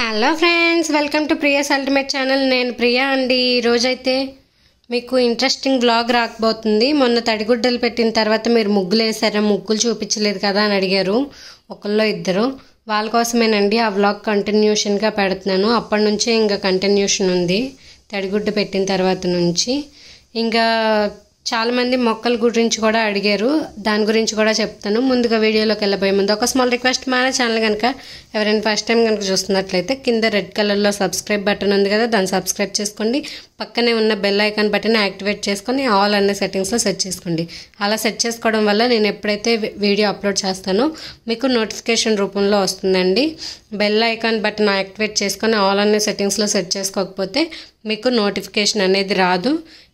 hello friends welcome to Priya's ultimate channel నేను ప్రియా అండి ఈరోజైతే మీకు ఇంట్రెస్టింగ్ బ్లాగ్ రాకపోతుంది మొన్న తడిగుడ్డలు పెట్టిన తర్వాత మీరు ముగ్గులు వేసారా ముగ్గులు చూపించలేదు కదా అని అడిగారు ఒకళ్ళో ఇద్దరు వాళ్ళ కోసమేనండి ఆ బ్లాగ్ కంటిన్యూషన్గా పెడుతున్నాను అప్పటి నుంచే ఇంకా కంటిన్యూషన్ ఉంది తడిగుడ్డ పెట్టిన తర్వాత నుంచి ఇంకా చాలామంది మొక్కల గురించి కూడా అడిగారు దాని గురించి కూడా చెప్తాను ముందుగా వీడియోలోకి వెళ్ళబోయే ముందు ఒక స్మాల్ రిక్వెస్ట్ మన ఛానల్ కనుక ఎవరైనా ఫస్ట్ టైం కనుక చూస్తున్నట్లయితే కింద రెడ్ కలర్లో సబ్స్క్రైబ్ బటన్ ఉంది కదా దాన్ని సబ్స్క్రైబ్ చేసుకోండి పక్కనే ఉన్న బెల్ ఐకాన్ బటన్ యాక్టివేట్ చేసుకొని ఆల్ అనే సెట్టింగ్స్లో సెట్ చేసుకోండి అలా సెట్ చేసుకోవడం వల్ల నేను ఎప్పుడైతే వీడియో అప్లోడ్ చేస్తానో మీకు నోటిఫికేషన్ రూపంలో వస్తుందండి బెల్ ఐకాన్ బటన్ యాక్టివేట్ చేసుకొని ఆల్ అనే సెట్టింగ్స్లో సెట్ చేసుకోకపోతే మీకు నోటిఫికేషన్ అనేది రాదు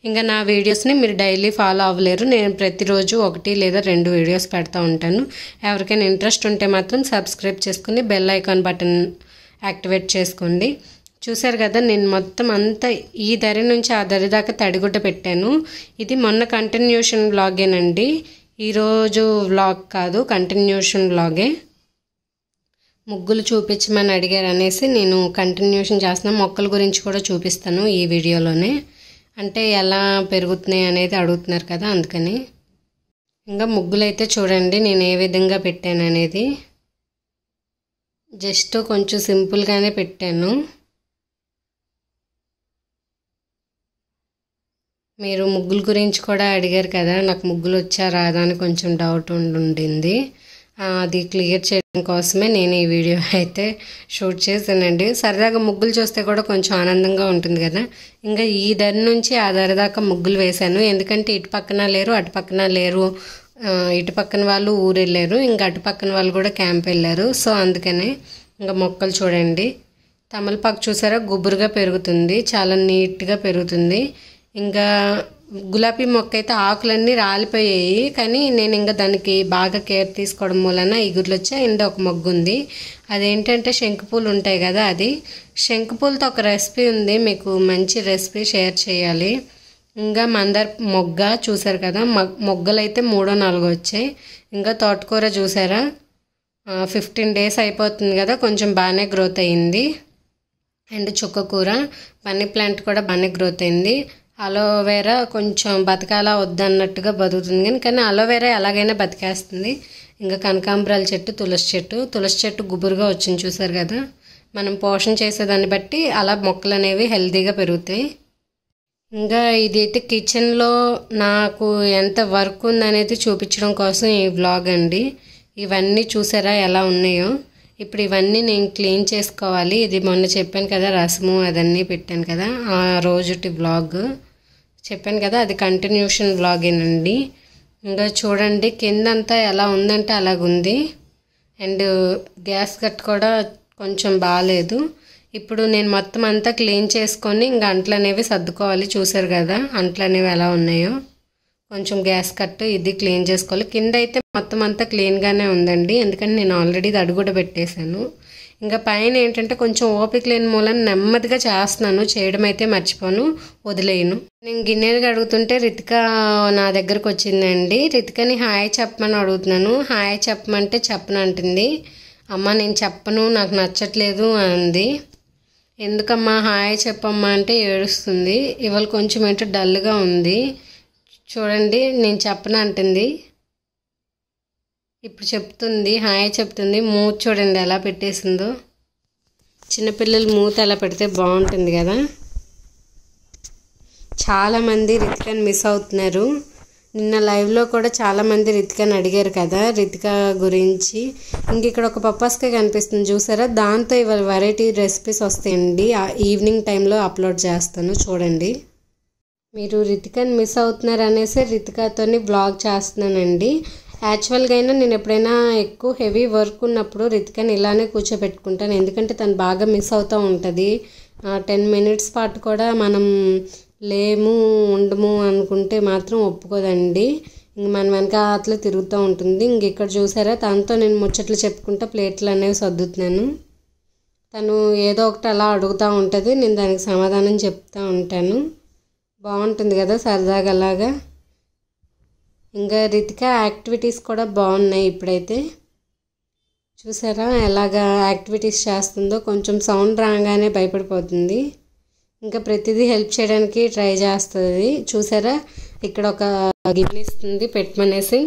ఇంకా నా వీడియోస్ని మీరు డైలీ ఫాలో అవ్వలేరు నేను ప్రతిరోజు ఒకటి లేదా రెండు వీడియోస్ పెడతా ఉంటాను ఎవరికైనా ఇంట్రెస్ట్ ఉంటే మాత్రం సబ్స్క్రైబ్ చేసుకుని బెల్ ఐకాన్ బటన్ యాక్టివేట్ చేసుకోండి చూశారు కదా నేను మొత్తం అంతా ఈ దరి నుంచి ఆ దరి దాకా తడిగుడ్డ పెట్టాను ఇది మొన్న కంటిన్యూషన్ బ్లాగేనండి ఈరోజు వ్లాగ్ కాదు కంటిన్యూషన్ బ్లాగే ముగ్గులు చూపించమని అడిగారు అనేసి నేను కంటిన్యూషన్ చేస్తున్నా మొక్కల గురించి కూడా చూపిస్తాను ఈ వీడియోలోనే అంటే ఎలా పెరుగుతున్నాయి అనేది అడుగుతున్నారు కదా అందుకని ఇంకా ముగ్గులైతే చూడండి నేను ఏ విధంగా పెట్టాను అనేది జస్ట్ కొంచెం సింపుల్గానే పెట్టాను మీరు ముగ్గుల గురించి కూడా అడిగారు కదా నాకు ముగ్గులు వచ్చా రాదా అని కొంచెం డౌట్ ఉండింది అది క్లియర్ చేయడం కోసమే నేను ఈ వీడియో అయితే షూట్ చేశానండి సరదాగా ముగ్గులు చూస్తే కూడా కొంచెం ఆనందంగా ఉంటుంది కదా ఇంకా ఈ ధర నుంచి ఆ ధర దాకా ముగ్గులు వేశాను ఎందుకంటే ఇటు పక్కన లేరు అటు పక్కన లేరు ఇటు పక్కన వాళ్ళు ఊరు వెళ్ళారు ఇంకా అటు పక్కన వాళ్ళు కూడా క్యాంప్ వెళ్ళారు సో అందుకనే ఇంకా మొక్కలు చూడండి తమలపాకు చూసారా గుబురుగా పెరుగుతుంది చాలా నీట్గా పెరుగుతుంది ఇంకా గులాబీ మొక్క అయితే ఆకులన్నీ రాలిపోయాయి కానీ నేను ఇంకా దానికి బాగా కేర్ తీసుకోవడం వలన ఇగుర్లు వచ్చి అండ్ ఒక మొగ్గు ఉంది అదేంటంటే శంకుపూలు ఉంటాయి కదా అది శంకుపూలతో ఒక రెసిపీ ఉంది మీకు మంచి రెసిపీ షేర్ చేయాలి ఇంకా మందర్ మొగ్గ చూసారు కదా మొగ్గలు అయితే మూడో నాలుగో వచ్చాయి ఇంకా తోటకూర చూసారా ఫిఫ్టీన్ డేస్ అయిపోతుంది కదా కొంచెం బాగానే గ్రోత్ అయ్యింది అండ్ చుక్కకూర బన్నీ ప్లాంట్ కూడా బాగానే గ్రోత్ అయింది అలోవేరా కొంచెం బతకాలా వద్దన్నట్టుగా బతుకుతుంది కానీ కానీ అలోవేరా ఎలాగైనా బతికేస్తుంది ఇంకా కనకాంబరాల చెట్టు తులసి చెట్టు తులసి చెట్టు గుబురుగా వచ్చింది చూసారు కదా మనం పోషణ చేసేదాన్ని బట్టి అలా మొక్కలు అనేవి హెల్తీగా పెరుగుతాయి ఇంకా ఇదైతే కిచెన్లో నాకు ఎంత వర్క్ ఉందనేది చూపించడం కోసం ఈ వ్లాగ్ అండి ఇవన్నీ చూసారా ఎలా ఉన్నాయో ఇప్పుడు ఇవన్నీ నేను క్లీన్ చేసుకోవాలి ఇది మొన్న చెప్పాను కదా రసము అదన్నీ పెట్టాను కదా ఆ రోజుటి బ్లాగ్ చెప్పాను కదా అది కంటిన్యూషన్ బ్లాగేనండి ఇంకా చూడండి కిందంతా ఎలా ఉందంటే అలాగుంది అండ్ గ్యాస్ కట్ కూడా కొంచెం బాగాలేదు ఇప్పుడు నేను మొత్తం అంతా క్లీన్ చేసుకొని ఇంకా అంట్లు అనేవి సర్దుకోవాలి చూసారు కదా అంట్లు అనేవి ఎలా ఉన్నాయో కొంచెం గ్యాస్ కట్ ఇది క్లీన్ చేసుకోవాలి కింద అయితే మొత్తం అంతా క్లీన్గానే ఉందండి ఎందుకంటే నేను ఆల్రెడీ ఇది అడుగు కూడా పెట్టేశాను ఇంకా పైన ఏంటంటే కొంచెం ఓపిక లేని మూలం నెమ్మదిగా చేస్తున్నాను చేయడం అయితే మర్చిపోను వదిలేయను నేను గిన్నెలు అడుగుతుంటే రితిక నా దగ్గరకు వచ్చిందండి రితికని హాయ్ చెప్పమని అడుగుతున్నాను హాయ్ చెప్పమంటే చెప్పను అంటుంది అమ్మ నేను చెప్పను నాకు నచ్చట్లేదు అంది ఎందుకమ్మా హాయ్ చెప్పమ్మా అంటే ఏడుస్తుంది ఇవాళ కొంచెం ఏంటో డల్గా ఉంది చూడండి నేను అంటుంది ఇప్పుడు చెప్తుంది హాయ్ చెప్తుంది మూత చూడండి ఎలా పెట్టేసిందో చిన్నపిల్లలు మూత ఎలా పెడితే బాగుంటుంది కదా చాలామంది రితికని మిస్ అవుతున్నారు నిన్న లైవ్లో కూడా చాలామంది రితికని అడిగారు కదా రితిక గురించి ఇంక ఇక్కడ ఒక పప్పాస్కే కనిపిస్తుంది చూసారా దాంతో ఇవాళ వెరైటీ రెసిపీస్ వస్తాయండి ఈవినింగ్ టైంలో అప్లోడ్ చేస్తాను చూడండి మీరు రితికని మిస్ అవుతున్నారు అనేసి రితికాతో బ్లాగ్ చేస్తున్నానండి యాక్చువల్గా అయినా నేను ఎప్పుడైనా ఎక్కువ హెవీ వర్క్ ఉన్నప్పుడు రితికని ఇలానే కూర్చోబెట్టుకుంటాను ఎందుకంటే తను బాగా మిస్ అవుతూ ఉంటుంది టెన్ మినిట్స్ పాటు కూడా మనం లేము ఉండము అనుకుంటే మాత్రం ఒప్పుకోదండి ఇంక మన వెనక అట్లా తిరుగుతూ ఉంటుంది ఇంక ఇక్కడ చూసారా తనతో నేను ముచ్చట్లు చెప్పుకుంటా ప్లేట్లు అనేవి సర్దుతున్నాను తను ఏదో ఒకటి అలా అడుగుతూ ఉంటుంది నేను దానికి సమాధానం చెప్తూ ఉంటాను బాగుంటుంది కదా సరదాగా అలాగా ఇంకా రీతిగా యాక్టివిటీస్ కూడా బాగున్నాయి ఇప్పుడైతే చూసారా ఎలాగా యాక్టివిటీస్ చేస్తుందో కొంచెం సౌండ్ రాగానే భయపడిపోతుంది ఇంకా ప్రతిదీ హెల్ప్ చేయడానికి ట్రై చేస్తుంది చూసారా ఇక్కడ ఒక గిన్నెస్తుంది ఇస్తుంది పెట్టమనేసి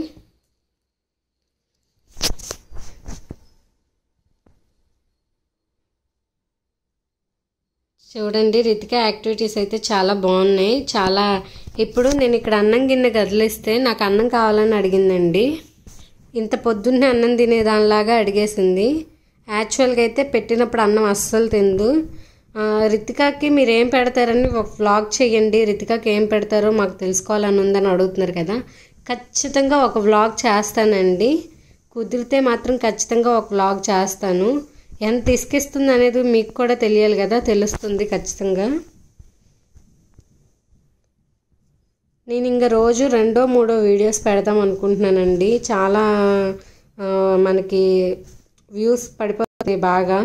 చూడండి రితిక యాక్టివిటీస్ అయితే చాలా బాగున్నాయి చాలా ఇప్పుడు నేను ఇక్కడ అన్నం గిన్నె కదిలిస్తే నాకు అన్నం కావాలని అడిగిందండి ఇంత పొద్దున్నే అన్నం తినేదానిలాగా అడిగేసింది యాక్చువల్గా అయితే పెట్టినప్పుడు అన్నం అస్సలు తిందు రితికాకి మీరు ఏం పెడతారని ఒక వ్లాగ్ చేయండి రితికాకి ఏం పెడతారో మాకు తెలుసుకోవాలని ఉందని అడుగుతున్నారు కదా ఖచ్చితంగా ఒక వ్లాగ్ చేస్తానండి కుదిరితే మాత్రం ఖచ్చితంగా ఒక వ్లాగ్ చేస్తాను ఎంత ఇసుకిస్తుంది అనేది మీకు కూడా తెలియాలి కదా తెలుస్తుంది ఖచ్చితంగా నేను ఇంకా రోజు రెండో మూడో వీడియోస్ పెడదాం అనుకుంటున్నానండి చాలా మనకి వ్యూస్ పడిపోతుంది బాగా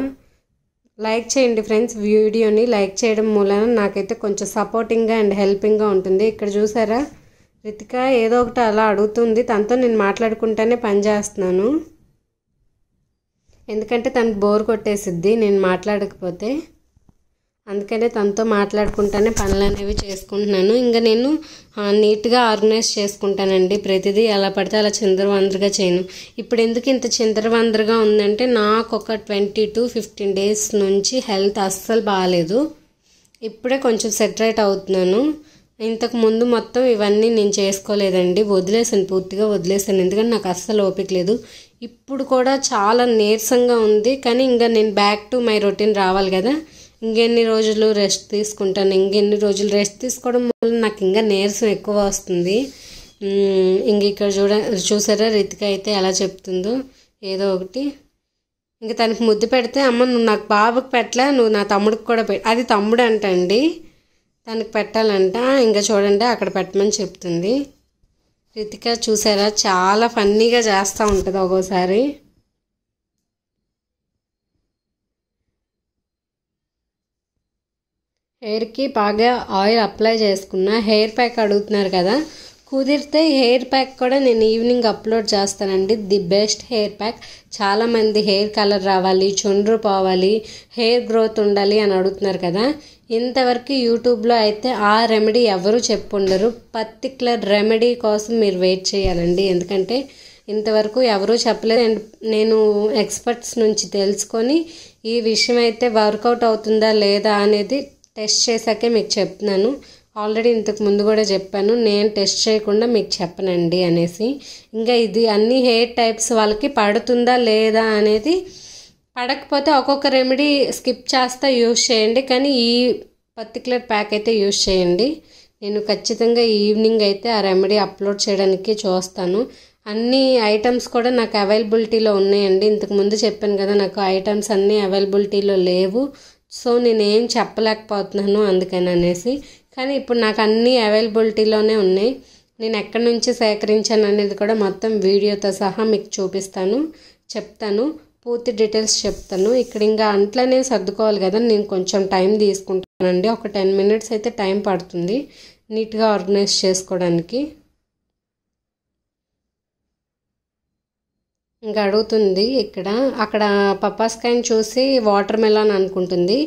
లైక్ చేయండి ఫ్రెండ్స్ వీడియోని లైక్ చేయడం మూలన నాకైతే కొంచెం సపోర్టింగ్గా అండ్ హెల్పింగ్గా ఉంటుంది ఇక్కడ చూసారా రితిక ఏదో ఒకటి అలా అడుగుతుంది తనతో నేను మాట్లాడుకుంటేనే పని చేస్తున్నాను ఎందుకంటే తనకు బోర్ కొట్టేసిద్ది నేను మాట్లాడకపోతే అందుకనే తనతో మాట్లాడుకుంటానే పనులు అనేవి చేసుకుంటున్నాను ఇంకా నేను నీట్గా ఆర్గనైజ్ చేసుకుంటానండి ప్రతిదీ ఎలా పడితే అలా చిందరవందరగా చేయను ఇప్పుడు ఎందుకు ఇంత చిందరవందరగా ఉందంటే నాకు ఒక ట్వంటీ టు ఫిఫ్టీన్ డేస్ నుంచి హెల్త్ అస్సలు బాగాలేదు ఇప్పుడే కొంచెం సెటరేట్ అవుతున్నాను ఇంతకు ముందు మొత్తం ఇవన్నీ నేను చేసుకోలేదండి వదిలేసాను పూర్తిగా వదిలేసాను ఎందుకంటే నాకు అస్సలు ఓపిక లేదు ఇప్పుడు కూడా చాలా నీరసంగా ఉంది కానీ ఇంకా నేను బ్యాక్ టు మై రొటీన్ రావాలి కదా ఇంకెన్ని రోజులు రెస్ట్ తీసుకుంటాను ఇంకెన్ని రోజులు రెస్ట్ తీసుకోవడం వల్ల నాకు ఇంకా నీరసం ఎక్కువ వస్తుంది ఇంక ఇక్కడ చూడ చూసారా రితిక అయితే ఎలా చెప్తుందో ఏదో ఒకటి ఇంకా తనకి ముద్దు పెడితే అమ్మ నువ్వు నాకు బాబుకి పెట్టలే నువ్వు నా తమ్ముడికి కూడా పె అది తమ్ముడు అంటండి తనకి పెట్టాలంట ఇంకా చూడండి అక్కడ పెట్టమని చెప్తుంది రితిక చూసారా చాలా ఫన్నీగా చేస్తూ ఉంటుంది ఒక్కోసారి హెయిర్కి బాగా ఆయిల్ అప్లై చేసుకున్న హెయిర్ ప్యాక్ అడుగుతున్నారు కదా కుదిరితే హెయిర్ ప్యాక్ కూడా నేను ఈవినింగ్ అప్లోడ్ చేస్తానండి ది బెస్ట్ హెయిర్ ప్యాక్ చాలామంది హెయిర్ కలర్ రావాలి చుండ్రు పోవాలి హెయిర్ గ్రోత్ ఉండాలి అని అడుగుతున్నారు కదా ఇంతవరకు యూట్యూబ్లో అయితే ఆ రెమెడీ ఎవరు చెప్పుండరు పర్టికులర్ రెమెడీ కోసం మీరు వెయిట్ చేయాలండి ఎందుకంటే ఇంతవరకు ఎవరూ చెప్పలేదు అండ్ నేను ఎక్స్పర్ట్స్ నుంచి తెలుసుకొని ఈ విషయం అయితే వర్కౌట్ అవుతుందా లేదా అనేది టెస్ట్ చేశాకే మీకు చెప్తున్నాను ఆల్రెడీ ఇంతకు ముందు కూడా చెప్పాను నేను టెస్ట్ చేయకుండా మీకు చెప్పనండి అనేసి ఇంకా ఇది అన్ని హెయిర్ టైప్స్ వాళ్ళకి పడుతుందా లేదా అనేది పడకపోతే ఒక్కొక్క రెమెడీ స్కిప్ చేస్తా యూజ్ చేయండి కానీ ఈ పర్టికులర్ ప్యాక్ అయితే యూజ్ చేయండి నేను ఖచ్చితంగా ఈవినింగ్ అయితే ఆ రెమెడీ అప్లోడ్ చేయడానికి చూస్తాను అన్ని ఐటమ్స్ కూడా నాకు అవైలబిలిటీలో ఉన్నాయండి ఇంతకుముందు చెప్పాను కదా నాకు ఐటమ్స్ అన్నీ అవైలబిలిటీలో లేవు సో నేనేం చెప్పలేకపోతున్నాను అందుకని అనేసి కానీ ఇప్పుడు నాకు అన్నీ అవైలబిలిటీలోనే ఉన్నాయి నేను ఎక్కడి నుంచి సేకరించాను అనేది కూడా మొత్తం వీడియోతో సహా మీకు చూపిస్తాను చెప్తాను పూర్తి డీటెయిల్స్ చెప్తాను ఇక్కడ ఇంకా అంట్లనే సర్దుకోవాలి కదా నేను కొంచెం టైం తీసుకుంటానండి ఒక టెన్ మినిట్స్ అయితే టైం పడుతుంది నీట్గా ఆర్గనైజ్ చేసుకోవడానికి ఇంకా అడుగుతుంది ఇక్కడ అక్కడ పప్పాస్కాయని చూసి వాటర్ మెలాన్ అనుకుంటుంది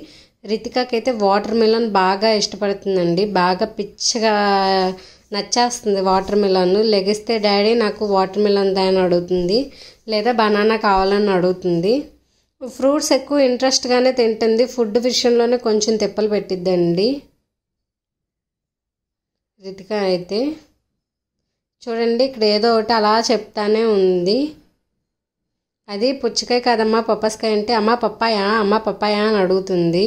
రితికాకైతే వాటర్ మెలాన్ బాగా ఇష్టపడుతుందండి బాగా పిచ్చగా నచ్చేస్తుంది వాటర్ మెలాన్ లెగిస్తే డాడీ నాకు వాటర్ మెలాన్ దాని అడుగుతుంది లేదా బనానా కావాలని అడుగుతుంది ఫ్రూట్స్ ఎక్కువ ఇంట్రెస్ట్గానే తింటుంది ఫుడ్ విషయంలోనే కొంచెం తిప్పలు పెట్టిద్దండి రితిక అయితే చూడండి ఇక్కడ ఏదో ఒకటి అలా చెప్తానే ఉంది అది పుచ్చకాయ కాదమ్మా పప్పస్కాయ అంటే అమ్మ పప్పాయా అమ్మ పప్పాయా అని అడుగుతుంది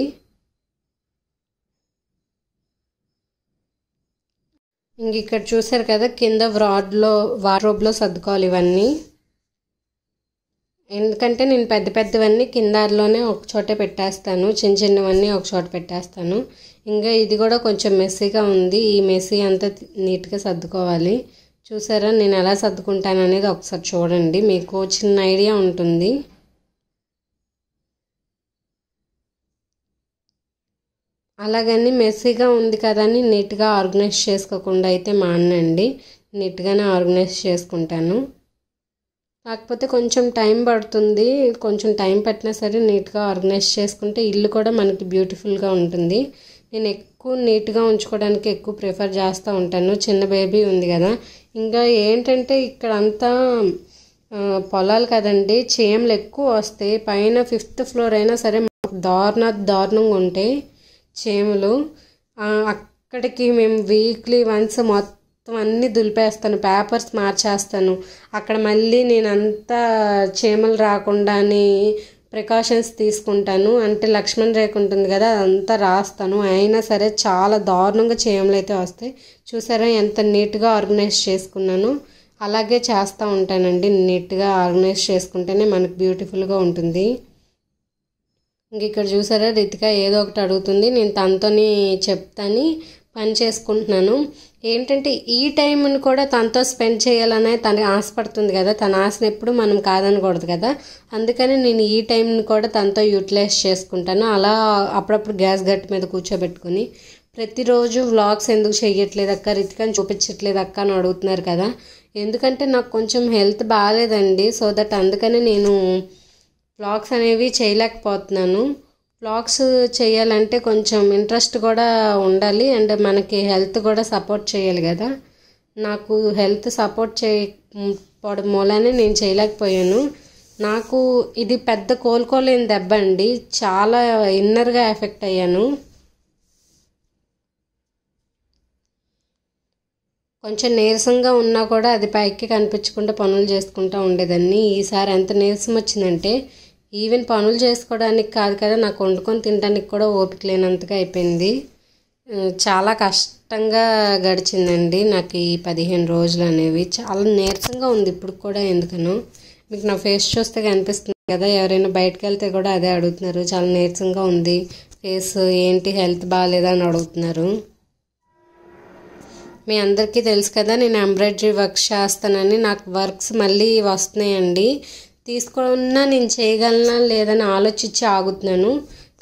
ఇంక ఇక్కడ చూసారు కదా కింద వ్రాడ్లో వార్డ్రోబ్లో సర్దుకోవాలి ఇవన్నీ ఎందుకంటే నేను పెద్ద పెద్దవన్నీ కిందలోనే ఒక చోటే పెట్టేస్తాను చిన్న చిన్నవన్నీ ఒక చోట పెట్టేస్తాను ఇంకా ఇది కూడా కొంచెం మెస్సీగా ఉంది ఈ మెస్సీ అంతా నీట్గా సర్దుకోవాలి చూసారా నేను ఎలా సర్దుకుంటాను అనేది ఒకసారి చూడండి మీకు చిన్న ఐడియా ఉంటుంది అలాగని మెస్సీగా ఉంది కదని నీట్గా ఆర్గనైజ్ చేసుకోకుండా అయితే మానండి నీట్గానే ఆర్గనైజ్ చేసుకుంటాను కాకపోతే కొంచెం టైం పడుతుంది కొంచెం టైం పట్టినా సరే నీట్గా ఆర్గనైజ్ చేసుకుంటే ఇల్లు కూడా మనకి బ్యూటిఫుల్గా ఉంటుంది నేను ఎక్కువ నీట్గా ఉంచుకోవడానికి ఎక్కువ ప్రిఫర్ చేస్తూ ఉంటాను చిన్న బేబీ ఉంది కదా ఇంకా ఏంటంటే ఇక్కడ అంతా పొలాలు కదండి చీమలు ఎక్కువ వస్తాయి పైన ఫిఫ్త్ ఫ్లోర్ అయినా సరే మాకు దారుణ దారుణంగా ఉంటాయి చీమలు అక్కడికి మేము వీక్లీ వన్స్ మొత్తం మొత్తం అన్నీ దులిపేస్తాను పేపర్స్ మార్చేస్తాను అక్కడ మళ్ళీ నేను అంతా చీమలు రాకుండాని ప్రికాషన్స్ తీసుకుంటాను అంటే లక్ష్మణ్ రేఖ ఉంటుంది కదా అదంతా రాస్తాను అయినా సరే చాలా దారుణంగా చీమలు అయితే వస్తాయి చూసారా ఎంత నీట్గా ఆర్గనైజ్ చేసుకున్నాను అలాగే చేస్తూ ఉంటానండి నీట్గా ఆర్గనైజ్ చేసుకుంటేనే మనకు బ్యూటిఫుల్గా ఉంటుంది ఇంక ఇక్కడ చూసారా రితిక ఏదో ఒకటి అడుగుతుంది నేను తనతోని చెప్తాను పని చేసుకుంటున్నాను ఏంటంటే ఈ టైంని కూడా తనతో స్పెండ్ చేయాలనే తను ఆశపడుతుంది కదా తన ఆశను ఎప్పుడు మనం కాదనకూడదు కదా అందుకని నేను ఈ టైంని కూడా తనతో యూటిలైజ్ చేసుకుంటాను అలా అప్పుడప్పుడు గ్యాస్ గట్టు మీద కూర్చోబెట్టుకుని ప్రతిరోజు వ్లాగ్స్ ఎందుకు చెయ్యట్లేదు అక్క రితికని చూపించట్లేదు అక్క అని అడుగుతున్నారు కదా ఎందుకంటే నాకు కొంచెం హెల్త్ బాగాలేదండి సో దట్ అందుకని నేను వ్లాగ్స్ అనేవి చేయలేకపోతున్నాను బ్లాగ్స్ చేయాలంటే కొంచెం ఇంట్రెస్ట్ కూడా ఉండాలి అండ్ మనకి హెల్త్ కూడా సపోర్ట్ చేయాలి కదా నాకు హెల్త్ సపోర్ట్ చేయకపోవడం మూలానే నేను చేయలేకపోయాను నాకు ఇది పెద్ద కోలుకోలేని దెబ్బ అండి చాలా ఇన్నర్గా ఎఫెక్ట్ అయ్యాను కొంచెం నీరసంగా ఉన్నా కూడా అది పైకి కనిపించకుండా పనులు చేసుకుంటూ ఉండేదాన్ని ఈసారి ఎంత నీరసం వచ్చిందంటే ఈవెన్ పనులు చేసుకోవడానికి కాదు కదా నాకు వండుకొని తినడానికి కూడా ఓపిక లేనంతగా అయిపోయింది చాలా కష్టంగా గడిచిందండి నాకు ఈ పదిహేను రోజులు అనేవి చాలా నీరసంగా ఉంది ఇప్పుడు కూడా ఎందుకను మీకు నా ఫేస్ చూస్తే కనిపిస్తుంది కదా ఎవరైనా బయటకు వెళ్తే కూడా అదే అడుగుతున్నారు చాలా నీరసంగా ఉంది ఫేస్ ఏంటి హెల్త్ బాగాలేదా అని అడుగుతున్నారు మీ అందరికీ తెలుసు కదా నేను ఎంబ్రాయిడరీ వర్క్ చేస్తానని నాకు వర్క్స్ మళ్ళీ వస్తున్నాయండి తీసుకున్నా నేను చేయగలనా లేదని ఆలోచించి ఆగుతున్నాను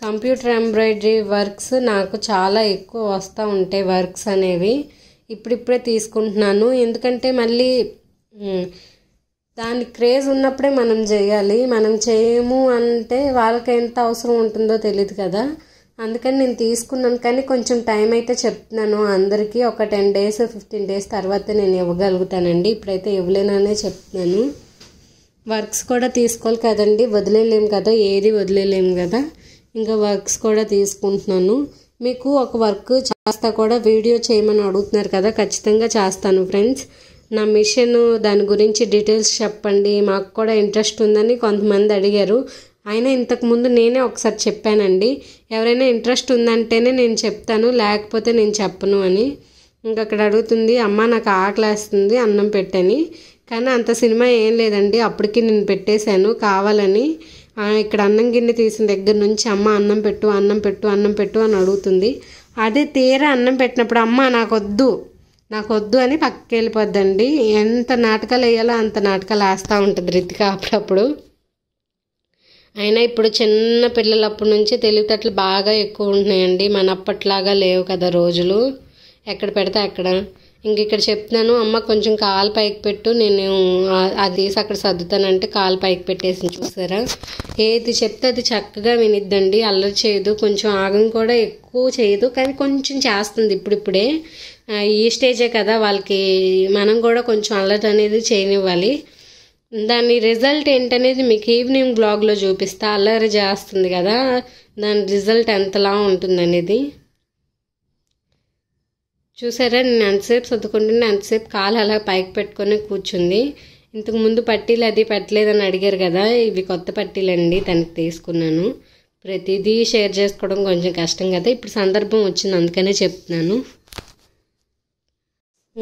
కంప్యూటర్ ఎంబ్రాయిడరీ వర్క్స్ నాకు చాలా ఎక్కువ వస్తూ ఉంటాయి వర్క్స్ అనేవి ఇప్పుడిప్పుడే తీసుకుంటున్నాను ఎందుకంటే మళ్ళీ దాని క్రేజ్ ఉన్నప్పుడే మనం చేయాలి మనం చేయము అంటే వాళ్ళకి ఎంత అవసరం ఉంటుందో తెలియదు కదా అందుకని నేను తీసుకున్నాను కానీ కొంచెం టైం అయితే చెప్తున్నాను అందరికీ ఒక టెన్ డేస్ ఫిఫ్టీన్ డేస్ తర్వాత నేను ఇవ్వగలుగుతానండి ఇప్పుడైతే ఇవ్వలేననే చెప్తున్నాను వర్క్స్ కూడా తీసుకోవాలి కదండి వదిలేలేము కదా ఏది వదిలేలేము కదా ఇంకా వర్క్స్ కూడా తీసుకుంటున్నాను మీకు ఒక వర్క్ చేస్తా కూడా వీడియో చేయమని అడుగుతున్నారు కదా ఖచ్చితంగా చేస్తాను ఫ్రెండ్స్ నా మిషన్ దాని గురించి డీటెయిల్స్ చెప్పండి మాకు కూడా ఇంట్రెస్ట్ ఉందని కొంతమంది అడిగారు అయినా ఇంతకుముందు నేనే ఒకసారి చెప్పానండి ఎవరైనా ఇంట్రెస్ట్ ఉందంటేనే నేను చెప్తాను లేకపోతే నేను చెప్పను అని ఇంకక్కడ అడుగుతుంది అమ్మ నాకు ఆకలేస్తుంది అన్నం పెట్టని కానీ అంత సినిమా ఏం లేదండి అప్పటికి నేను పెట్టేశాను కావాలని ఇక్కడ అన్నం గిన్నె తీసిన దగ్గర నుంచి అమ్మ అన్నం పెట్టు అన్నం పెట్టు అన్నం పెట్టు అని అడుగుతుంది అదే తీరా అన్నం పెట్టినప్పుడు అమ్మ నాకు వద్దు నాకు వద్దు అని పక్కకి వెళ్ళిపోద్దండి ఎంత నాటకాలు వేయాలో అంత నాటకాలు వేస్తూ ఉంటుంది రితిక అప్పుడప్పుడు అయినా ఇప్పుడు చిన్న పిల్లలప్పటి నుంచి తెలివితేటలు బాగా ఎక్కువ ఉంటున్నాయండి మన అప్పట్లాగా లేవు కదా రోజులు ఎక్కడ పెడితే అక్కడ ఇంక ఇక్కడ చెప్తున్నాను అమ్మ కొంచెం కాలు పైకి పెట్టు నేను అది తీసి అక్కడ సర్దుతానంటే కాలు పైకి పెట్టేసి చూసారా ఏది చెప్తే అది చక్కగా వినిద్దండి అల్లరి చేయదు కొంచెం ఆగం కూడా ఎక్కువ చేయదు కానీ కొంచెం చేస్తుంది ఇప్పుడిప్పుడే ఈ స్టేజే కదా వాళ్ళకి మనం కూడా కొంచెం అల్లరి అనేది చేయనివ్వాలి దాని రిజల్ట్ ఏంటనేది మీకు ఈవినింగ్ బ్లాగ్లో చూపిస్తా అల్లరి చేస్తుంది కదా దాని రిజల్ట్ ఎంతలా ఉంటుందనేది చూసారా నేను ఎంతసేపు సర్దుకుంటున్నా ఎంతసేపు కాలు అలా పైకి పెట్టుకొని కూర్చుంది ఇంతకు ముందు పట్టీలు అది పెట్టలేదని అడిగారు కదా ఇవి కొత్త పట్టీలండి తనకి తీసుకున్నాను ప్రతిదీ షేర్ చేసుకోవడం కొంచెం కష్టం కదా ఇప్పుడు సందర్భం వచ్చింది అందుకనే చెప్తున్నాను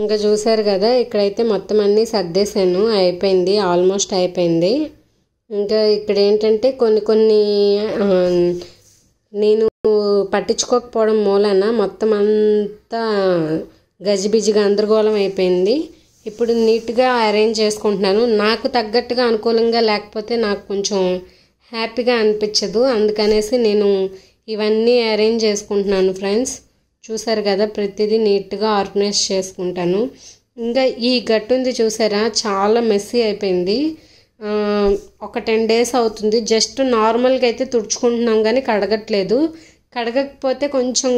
ఇంకా చూసారు కదా ఇక్కడైతే మొత్తం అన్నీ సర్దేశాను అయిపోయింది ఆల్మోస్ట్ అయిపోయింది ఇంకా ఇక్కడ ఏంటంటే కొన్ని కొన్ని నేను పట్టించుకోకపోవడం మూలన మొత్తం అంతా గజిబిజిగా గందరగోళం అయిపోయింది ఇప్పుడు నీట్గా అరేంజ్ చేసుకుంటున్నాను నాకు తగ్గట్టుగా అనుకూలంగా లేకపోతే నాకు కొంచెం హ్యాపీగా అనిపించదు అందుకనేసి నేను ఇవన్నీ అరేంజ్ చేసుకుంటున్నాను ఫ్రెండ్స్ చూసారు కదా ప్రతిదీ నీట్గా ఆర్గనైజ్ చేసుకుంటాను ఇంకా ఈ గట్టుంది చూసారా చాలా మెస్సీ అయిపోయింది ఒక టెన్ డేస్ అవుతుంది జస్ట్ నార్మల్గా అయితే తుడుచుకుంటున్నాం కానీ కడగట్లేదు కడగకపోతే కొంచెం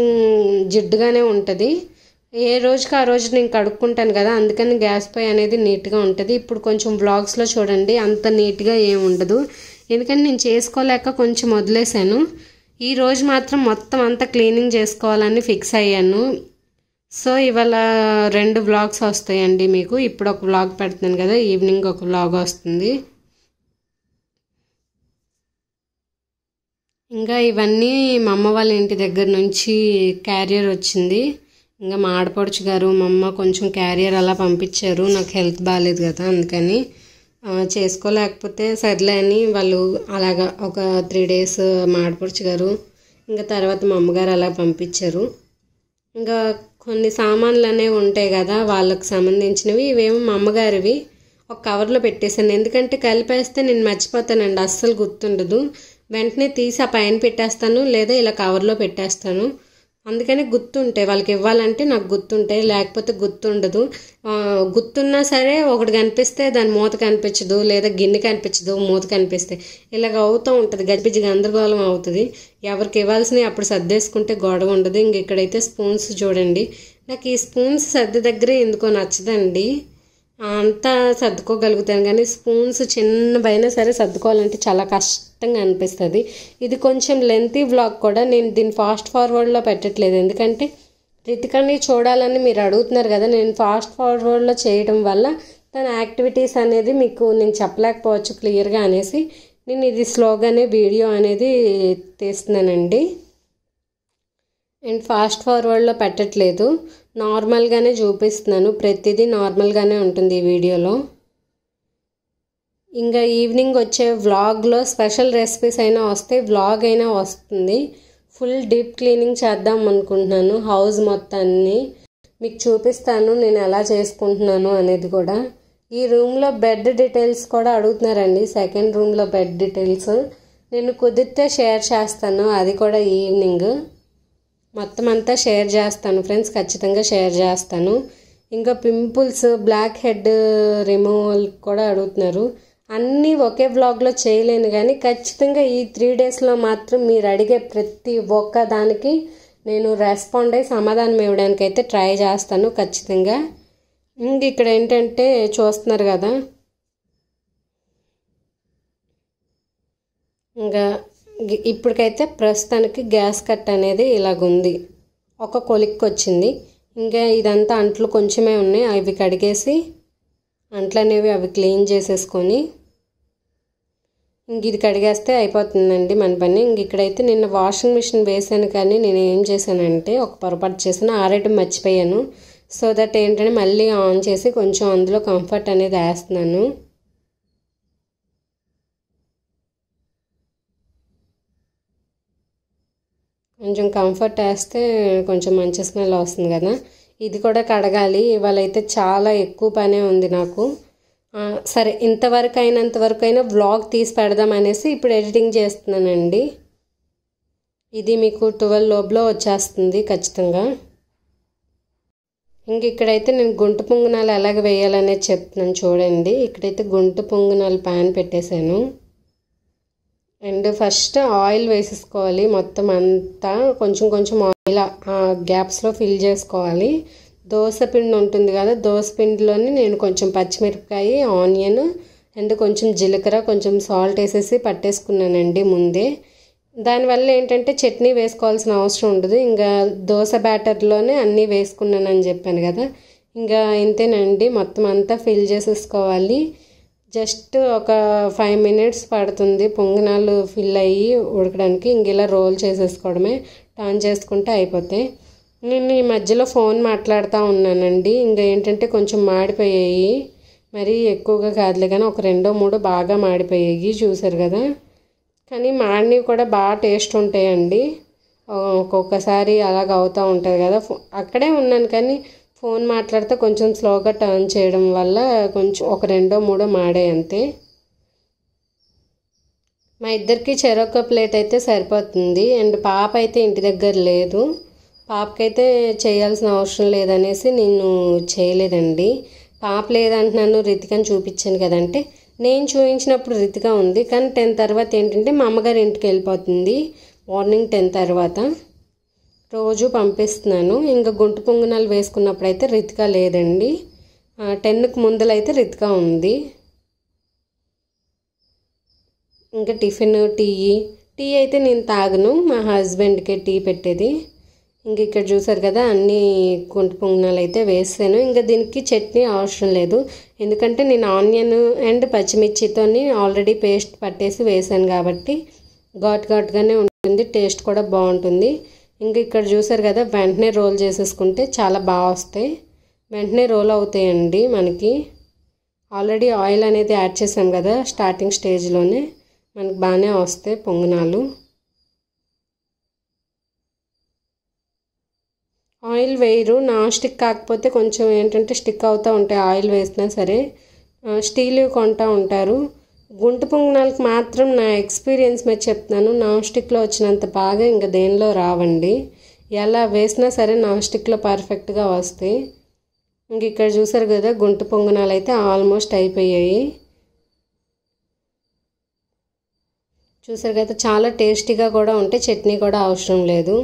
జిడ్డుగానే ఉంటుంది ఏ రోజుకి ఆ రోజు నేను కడుక్కుంటాను కదా అందుకని గ్యాస్ పై అనేది నీట్గా ఉంటుంది ఇప్పుడు కొంచెం బ్లాగ్స్లో చూడండి అంత నీట్గా ఏం ఉండదు ఎందుకంటే నేను చేసుకోలేక కొంచెం వదిలేశాను ఈ రోజు మాత్రం మొత్తం అంతా క్లీనింగ్ చేసుకోవాలని ఫిక్స్ అయ్యాను సో ఇవాళ రెండు బ్లాగ్స్ వస్తాయండి మీకు ఇప్పుడు ఒక బ్లాగ్ పెడుతున్నాను కదా ఈవినింగ్ ఒక బ్లాగ్ వస్తుంది ఇంకా ఇవన్నీ మా అమ్మ వాళ్ళ ఇంటి దగ్గర నుంచి క్యారియర్ వచ్చింది ఇంకా మా ఆడపడుచు గారు మా అమ్మ కొంచెం క్యారియర్ అలా పంపించారు నాకు హెల్త్ బాగాలేదు కదా అందుకని చేసుకోలేకపోతే సర్లే అని వాళ్ళు అలాగా ఒక త్రీ డేస్ మా ఆడపడుచు గారు ఇంకా తర్వాత మా అమ్మగారు అలా పంపించారు ఇంకా కొన్ని సామాన్లు అనేవి ఉంటాయి కదా వాళ్ళకు సంబంధించినవి ఇవేమో మా అమ్మగారివి ఒక కవర్లో పెట్టేశాను ఎందుకంటే కలిపేస్తే నేను మర్చిపోతానండి అస్సలు గుర్తుండదు వెంటనే తీసి ఆ పైన పెట్టేస్తాను లేదా ఇలా కవర్లో పెట్టేస్తాను అందుకని గుర్తుంటాయి వాళ్ళకి ఇవ్వాలంటే నాకు గుర్తుంటాయి లేకపోతే గుర్తుండదు గుర్తున్నా సరే ఒకటి కనిపిస్తే దాని మూత కనిపించదు లేదా గిన్నె కనిపించదు మూత కనిపిస్తే ఇలాగ అవుతూ ఉంటుంది గడిపించి గందరగోళం అవుతుంది ఎవరికి ఇవ్వాల్సినవి అప్పుడు సర్దేసుకుంటే గొడవ ఉండదు ఇంక ఇక్కడైతే స్పూన్స్ చూడండి నాకు ఈ స్పూన్స్ సర్ది దగ్గరే ఎందుకో నచ్చదండి అంతా సర్దుకోగలుగుతాను కానీ స్పూన్స్ పైన సరే సర్దుకోవాలంటే చాలా కష్టంగా అనిపిస్తుంది ఇది కొంచెం లెంతీ బ్లాగ్ కూడా నేను దీన్ని ఫాస్ట్ ఫార్వర్డ్లో పెట్టట్లేదు ఎందుకంటే రితికని చూడాలని మీరు అడుగుతున్నారు కదా నేను ఫాస్ట్ ఫార్వర్డ్లో చేయడం వల్ల తన యాక్టివిటీస్ అనేది మీకు నేను చెప్పలేకపోవచ్చు క్లియర్గా అనేసి నేను ఇది స్లోగానే వీడియో అనేది తీస్తున్నానండి అండ్ ఫాస్ట్ ఫార్వర్డ్లో పెట్టట్లేదు నార్మల్గానే చూపిస్తున్నాను ప్రతిదీ నార్మల్గానే ఉంటుంది ఈ వీడియోలో ఇంకా ఈవినింగ్ వచ్చే వ్లాగ్లో స్పెషల్ రెసిపీస్ అయినా వస్తే వ్లాగ్ అయినా వస్తుంది ఫుల్ డీప్ క్లీనింగ్ చేద్దాం అనుకుంటున్నాను హౌస్ మొత్తాన్ని మీకు చూపిస్తాను నేను ఎలా చేసుకుంటున్నాను అనేది కూడా ఈ రూమ్లో బెడ్ డీటెయిల్స్ కూడా అడుగుతున్నారండి సెకండ్ రూమ్లో బెడ్ డీటెయిల్స్ నేను కుదిరితే షేర్ చేస్తాను అది కూడా ఈవినింగ్ మొత్తం అంతా షేర్ చేస్తాను ఫ్రెండ్స్ ఖచ్చితంగా షేర్ చేస్తాను ఇంకా పింపుల్స్ బ్లాక్ హెడ్ రిమూవల్ కూడా అడుగుతున్నారు అన్నీ ఒకే బ్లాగ్లో చేయలేను కానీ ఖచ్చితంగా ఈ త్రీ డేస్లో మాత్రం మీరు అడిగే ప్రతి ఒక్క దానికి నేను రెస్పాండ్ అయ్యి సమాధానం ఇవ్వడానికి అయితే ట్రై చేస్తాను ఖచ్చితంగా ఇంక ఇక్కడ ఏంటంటే చూస్తున్నారు కదా ఇంకా ఇప్పటికైతే ప్రస్తుతానికి గ్యాస్ కట్ అనేది ఇలాగుంది ఒక కొలిక్కి వచ్చింది ఇంకా ఇదంతా అంట్లు కొంచెమే ఉన్నాయి అవి కడిగేసి అంట్లు అనేవి అవి క్లీన్ చేసేసుకొని ఇంక ఇది కడిగేస్తే అయిపోతుందండి మన పని ఇంక ఇక్కడైతే నిన్న వాషింగ్ మిషన్ వేసాను కానీ నేను ఏం చేశానంటే ఒక పొరపాటు చేసిన ఆరేయడం మర్చిపోయాను సో దట్ ఏంటంటే మళ్ళీ ఆన్ చేసి కొంచెం అందులో కంఫర్ట్ అనేది వేస్తున్నాను కొంచెం కంఫర్ట్ వేస్తే కొంచెం మంచి స్మెల్ వస్తుంది కదా ఇది కూడా కడగాలి ఇవాళ అయితే చాలా ఎక్కువ పనే ఉంది నాకు సరే ఇంతవరకు అయినంత వరకు అయినా వ్లాగ్ తీసి పెడదాం అనేసి ఇప్పుడు ఎడిటింగ్ చేస్తున్నానండి ఇది మీకు ట్వెల్వ్ లోపులో వచ్చేస్తుంది ఖచ్చితంగా ఇంక ఇక్కడైతే నేను గుంటు పొంగనాలు ఎలాగ వేయాలనేది చెప్తున్నాను చూడండి ఇక్కడైతే గుంటు పొంగనాలు ప్యాన్ పెట్టేశాను అండ్ ఫస్ట్ ఆయిల్ వేసేసుకోవాలి మొత్తం అంతా కొంచెం కొంచెం ఆయిల్ గ్యాప్స్లో ఫిల్ చేసుకోవాలి దోశ పిండి ఉంటుంది కదా దోశ పిండిలోని నేను కొంచెం పచ్చిమిరపకాయ ఆనియన్ అండ్ కొంచెం జీలకర్ర కొంచెం సాల్ట్ వేసేసి పట్టేసుకున్నానండి ముందే దానివల్ల ఏంటంటే చట్నీ వేసుకోవాల్సిన అవసరం ఉండదు ఇంకా దోశ బ్యాటర్లోనే అన్నీ వేసుకున్నానని చెప్పాను కదా ఇంకా ఇంతేనండి మొత్తం అంతా ఫిల్ చేసేసుకోవాలి జస్ట్ ఒక ఫైవ్ మినిట్స్ పడుతుంది పొంగనాలు ఫిల్ అయ్యి ఉడకడానికి ఇంక ఇలా రోల్ చేసేసుకోవడమే టర్న్ చేసుకుంటే అయిపోతాయి నేను ఈ మధ్యలో ఫోన్ మాట్లాడుతూ ఉన్నానండి ఇంకా ఏంటంటే కొంచెం మాడిపోయాయి మరీ ఎక్కువగా కాదులే కానీ ఒక రెండో మూడో బాగా మాడిపోయాయి చూసారు కదా కానీ మాడినవి కూడా బాగా టేస్ట్ ఉంటాయండి ఒక్కొక్కసారి అలాగ అవుతూ ఉంటుంది కదా అక్కడే ఉన్నాను కానీ ఫోన్ మాట్లాడితే కొంచెం స్లోగా టర్న్ చేయడం వల్ల కొంచెం ఒక రెండో మూడో మాడే అంతే మా ఇద్దరికి చెరొక ప్లేట్ అయితే సరిపోతుంది అండ్ పాప అయితే ఇంటి దగ్గర లేదు పాపకైతే చేయాల్సిన అవసరం లేదనేసి నేను చేయలేదండి పాప లేదంటున్నాను రితికని చూపించాను కదంటే నేను చూపించినప్పుడు రితిక ఉంది కానీ టెన్ తర్వాత ఏంటంటే మా అమ్మగారి ఇంటికి వెళ్ళిపోతుంది మార్నింగ్ టెన్ తర్వాత రోజు పంపిస్తున్నాను ఇంకా గుంటు పొంగనాలు వేసుకున్నప్పుడు అయితే రితికా లేదండి టెన్కి ముందలైతే రితికా ఉంది ఇంకా టిఫిన్ టీ టీ అయితే నేను తాగను మా హస్బెండ్కి టీ పెట్టేది ఇంక ఇక్కడ చూసారు కదా అన్ని గుంటు పొంగనాలు అయితే వేసాను ఇంకా దీనికి చట్నీ అవసరం లేదు ఎందుకంటే నేను ఆనియన్ అండ్ పచ్చిమిర్చితోని ఆల్రెడీ పేస్ట్ పట్టేసి వేసాను కాబట్టి ఘాట్ ఘాట్గానే ఉంటుంది టేస్ట్ కూడా బాగుంటుంది ఇంకా ఇక్కడ చూసారు కదా వెంటనే రోల్ చేసేసుకుంటే చాలా బాగా వస్తాయి వెంటనే రోల్ అవుతాయండి మనకి ఆల్రెడీ ఆయిల్ అనేది యాడ్ చేసాం కదా స్టార్టింగ్ స్టేజ్లోనే మనకి బాగానే వస్తాయి పొంగనాలు ఆయిల్ వేయరు నాన్ స్టిక్ కాకపోతే కొంచెం ఏంటంటే స్టిక్ అవుతూ ఉంటాయి ఆయిల్ వేసినా సరే స్టీల్ కొంటూ ఉంటారు గుంటు పొంగనాలకు మాత్రం నా ఎక్స్పీరియన్స్ మీద చెప్తున్నాను నాన్ స్టిక్లో వచ్చినంత బాగా ఇంకా దేనిలో రావండి ఎలా వేసినా సరే నాన్ స్టిక్లో పర్ఫెక్ట్గా వస్తాయి ఇంక ఇక్కడ చూసారు కదా గుంట పొంగనాలు అయితే ఆల్మోస్ట్ అయిపోయాయి చూసారు కదా చాలా టేస్టీగా కూడా ఉంటే చట్నీ కూడా అవసరం లేదు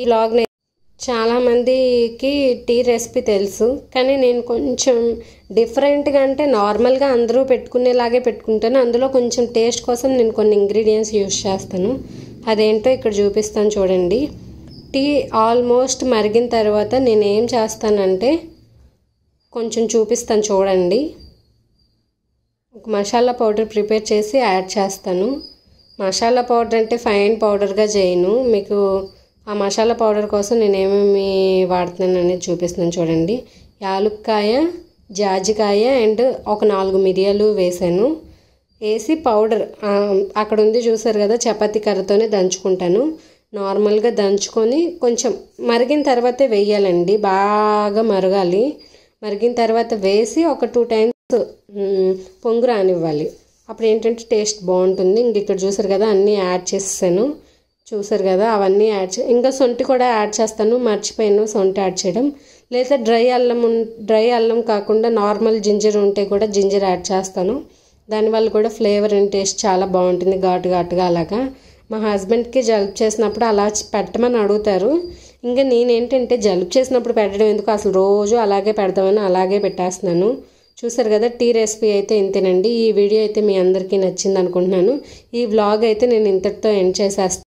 ఈ లాగ్ని చాలామందికి టీ రెసిపీ తెలుసు కానీ నేను కొంచెం డిఫరెంట్గా అంటే నార్మల్గా అందరూ పెట్టుకునేలాగే పెట్టుకుంటాను అందులో కొంచెం టేస్ట్ కోసం నేను కొన్ని ఇంగ్రీడియంట్స్ యూస్ చేస్తాను అదేంటో ఇక్కడ చూపిస్తాను చూడండి టీ ఆల్మోస్ట్ మరిగిన తర్వాత నేను ఏం చేస్తానంటే కొంచెం చూపిస్తాను చూడండి ఒక మసాలా పౌడర్ ప్రిపేర్ చేసి యాడ్ చేస్తాను మసాలా పౌడర్ అంటే ఫైన్ పౌడర్గా చేయను మీకు ఆ మసాలా పౌడర్ కోసం నేను ఏమేమి వాడుతున్నాను అనేది చూపిస్తున్నాను చూడండి యాలుక్కాయ జాజికాయ అండ్ ఒక నాలుగు మిరియాలు వేసాను వేసి పౌడర్ అక్కడ ఉంది చూసారు కదా చపాతి కర్రతోనే దంచుకుంటాను నార్మల్గా దంచుకొని కొంచెం మరిగిన తర్వాతే వేయాలండి బాగా మరగాలి మరిగిన తర్వాత వేసి ఒక టూ టైమ్స్ పొంగు రానివ్వాలి అప్పుడు ఏంటంటే టేస్ట్ బాగుంటుంది ఇంక ఇక్కడ చూసారు కదా అన్నీ యాడ్ చేసేసాను చూసారు కదా అవన్నీ యాడ్ చే ఇంకా సొంటి కూడా యాడ్ చేస్తాను మర్చిపోయాను సొంటి యాడ్ చేయడం లేదా డ్రై అల్లం డ్రై అల్లం కాకుండా నార్మల్ జింజర్ ఉంటే కూడా జింజర్ యాడ్ చేస్తాను దానివల్ల కూడా ఫ్లేవర్ అండ్ టేస్ట్ చాలా బాగుంటుంది ఘాటు ఘాటుగా అలాగా మా హస్బెండ్కి జలుబు చేసినప్పుడు అలా పెట్టమని అడుగుతారు ఇంకా నేనేంటంటే జలుబు చేసినప్పుడు పెట్టడం ఎందుకు అసలు రోజు అలాగే పెడదామని అలాగే పెట్టేస్తున్నాను చూసారు కదా టీ రెసిపీ అయితే ఇంతేనండి ఈ వీడియో అయితే మీ అందరికీ నచ్చింది అనుకుంటున్నాను ఈ వ్లాగ్ అయితే నేను ఇంతటితో ఎండ్ చేసేస్తాను